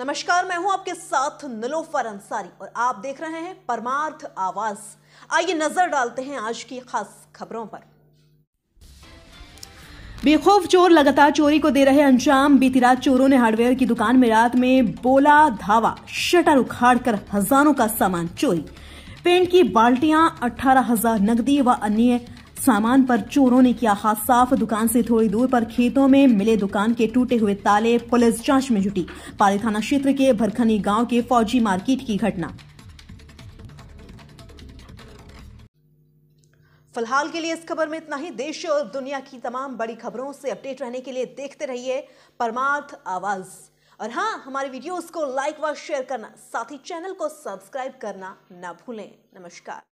नमस्कार मैं हूं आपके साथ नलोफर अंसारी और आप देख रहे हैं परमार्थ आवाज आइए नजर डालते हैं आज की खास खबरों पर बेखौफ चोर लगातार चोरी को दे रहे अंजाम बीती रात चोरों ने हार्डवेयर की दुकान में रात में बोला धावा शटर उखाड़कर हजारों का सामान चोरी पेंट की बाल्टियां अठारह हजार नकदी व अन्य सामान पर चोरों ने किया हाथ साफ दुकान से थोड़ी दूर पर खेतों में मिले दुकान के टूटे हुए ताले पुलिस जांच में जुटी पाली थाना क्षेत्र के भरखनी गांव के फौजी मार्केट की घटना फिलहाल के लिए इस खबर में इतना ही देश और दुनिया की तमाम बड़ी खबरों से अपडेट रहने के लिए देखते रहिए परमार्थ आवाज और हाँ हमारे वीडियोस को लाइक व शेयर करना साथ ही चैनल को सब्सक्राइब करना ना भूलें नमस्कार